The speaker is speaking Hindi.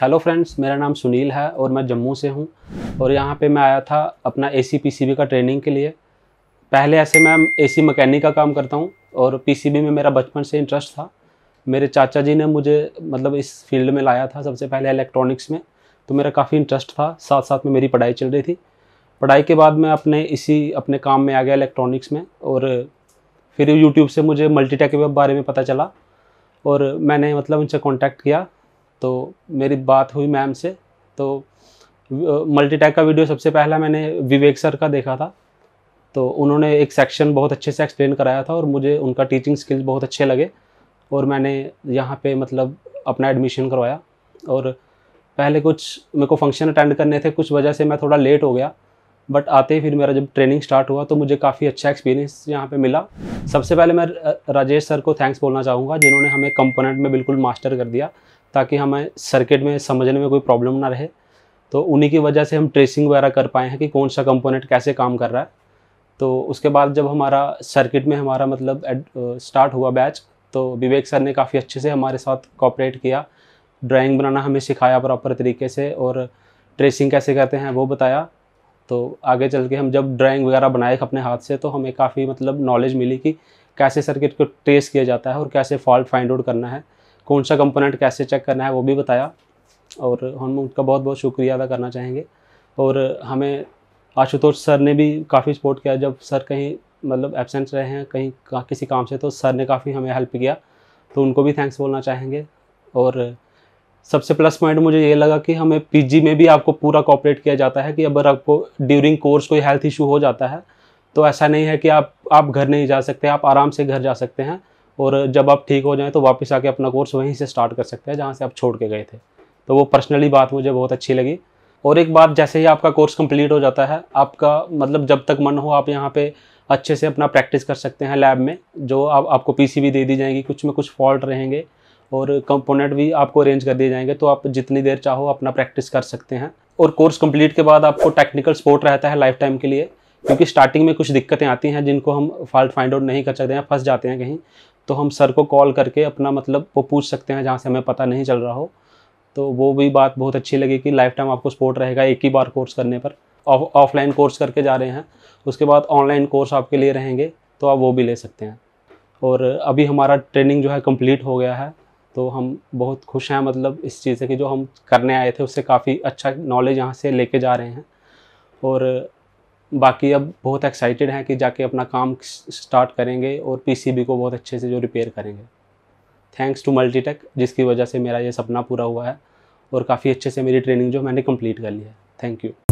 हेलो फ्रेंड्स मेरा नाम सुनील है और मैं जम्मू से हूँ और यहाँ पे मैं आया था अपना ए सी का ट्रेनिंग के लिए पहले ऐसे मैं ए सी मकैनिक का काम करता हूँ और पी में मेरा बचपन से इंटरेस्ट था मेरे चाचा जी ने मुझे मतलब इस फील्ड में लाया था सबसे पहले इलेक्ट्रॉनिक्स में तो मेरा काफ़ी इंटरेस्ट था साथ साथ में मेरी पढ़ाई चल रही थी पढ़ाई के बाद मैं अपने इसी अपने काम में आ गया इलेक्ट्रॉनिक्स में और फिर यूट्यूब से मुझे मल्टीटेक के बारे में पता चला और मैंने मतलब उनसे कॉन्टैक्ट किया तो मेरी बात हुई मैम से तो मल्टीटैग का वीडियो सबसे पहला मैंने विवेक सर का देखा था तो उन्होंने एक सेक्शन बहुत अच्छे से एक्सप्लेन कराया था और मुझे उनका टीचिंग स्किल्स बहुत अच्छे लगे और मैंने यहाँ पे मतलब अपना एडमिशन करवाया और पहले कुछ मेरे को फंक्शन अटेंड करने थे कुछ वजह से मैं थोड़ा लेट हो गया बट आते ही फिर मेरा जब ट्रेनिंग स्टार्ट हुआ तो मुझे काफ़ी अच्छा एक्सपीरियंस यहाँ पे मिला सबसे पहले मैं राजेश सर को थैंक्स बोलना चाहूँगा जिन्होंने हमें कंपोनेंट में बिल्कुल मास्टर कर दिया ताकि हमें सर्किट में समझने में कोई प्रॉब्लम ना रहे तो उन्हीं की वजह से हम ट्रेसिंग वगैरह कर पाए हैं कि कौन सा कंपोनेंट कैसे काम कर रहा है तो उसके बाद जब हमारा सर्किट में हमारा मतलब एड, स्टार्ट हुआ बैच तो विवेक सर ने काफ़ी अच्छे से हमारे साथ कॉपरेट किया ड्राइंग बनाना हमें सिखाया प्रॉपर तरीके से और ट्रेसिंग कैसे करते हैं वो बताया तो आगे चल के हम जब ड्राइंग वगैरह बनाए अपने हाथ से तो हमें काफ़ी मतलब नॉलेज मिली कि कैसे सर्किट को ट्रेस किया जाता है और कैसे फॉल्ट फाइंड आउट करना है कौन सा कंपोनेंट कैसे चेक करना है वो भी बताया और हम उनका बहुत बहुत शुक्रिया अदा करना चाहेंगे और हमें आशुतोष सर ने भी काफ़ी सपोर्ट किया जब सर कहीं मतलब एबसेंट रहे हैं कहीं का, किसी काम से तो सर ने काफ़ी हमें हेल्प किया तो उनको भी थैंक्स बोलना चाहेंगे और सबसे प्लस पॉइंट मुझे ये लगा कि हमें पीजी में भी आपको पूरा कॉपरेट किया जाता है कि अगर आपको ड्यूरिंग कोर्स कोई हेल्थ इशू हो जाता है तो ऐसा नहीं है कि आप आप घर नहीं जा सकते आप आराम से घर जा सकते हैं और जब आप ठीक हो जाएँ तो वापस आके अपना कोर्स वहीं से स्टार्ट कर सकते हैं जहाँ से आप छोड़ के गए थे तो वो पर्सनली बात मुझे बहुत अच्छी लगी और एक बात जैसे ही आपका कोर्स कंप्लीट हो जाता है आपका मतलब जब तक मन हो आप यहाँ पे अच्छे से अपना प्रैक्टिस कर सकते हैं लैब में जो आप आपको भी दे दी जाएगी कुछ में कुछ फॉल्ट रहेंगे और कंपोनेंट भी आपको अरेंज कर दिए जाएंगे तो आप जितनी देर चाहो अपना प्रैक्टिस कर सकते हैं और कोर्स कंप्लीट के बाद आपको टेक्निकल सपोर्ट रहता है लाइफ टाइम के लिए क्योंकि स्टार्टिंग में कुछ दिक्कतें आती हैं जिनको हम फॉल्ट फाइंड आउट नहीं कर सकते हैं फंस जाते हैं कहीं तो हम सर को कॉल करके अपना मतलब वो पूछ सकते हैं जहाँ से हमें पता नहीं चल रहा हो तो वो भी बात बहुत अच्छी लगी कि लाइफ टाइम आपको सपोर्ट रहेगा एक ही बार कोर्स करने पर ऑफलाइन कोर्स करके जा रहे हैं उसके बाद ऑनलाइन कोर्स आपके लिए रहेंगे तो आप वो भी ले सकते हैं और अभी हमारा ट्रेनिंग जो है कंप्लीट हो गया है तो हम बहुत खुश हैं मतलब इस चीज़ से कि जो हम करने आए थे उससे काफ़ी अच्छा नॉलेज यहाँ से लेके जा रहे हैं और बाकी अब बहुत एक्साइटेड हैं कि जाके अपना काम स्टार्ट करेंगे और पीसीबी को बहुत अच्छे से जो रिपेयर करेंगे थैंक्स टू मल्टीटेक जिसकी वजह से मेरा ये सपना पूरा हुआ है और काफ़ी अच्छे से मेरी ट्रेनिंग जो मैंने कंप्लीट कर ली है थैंक यू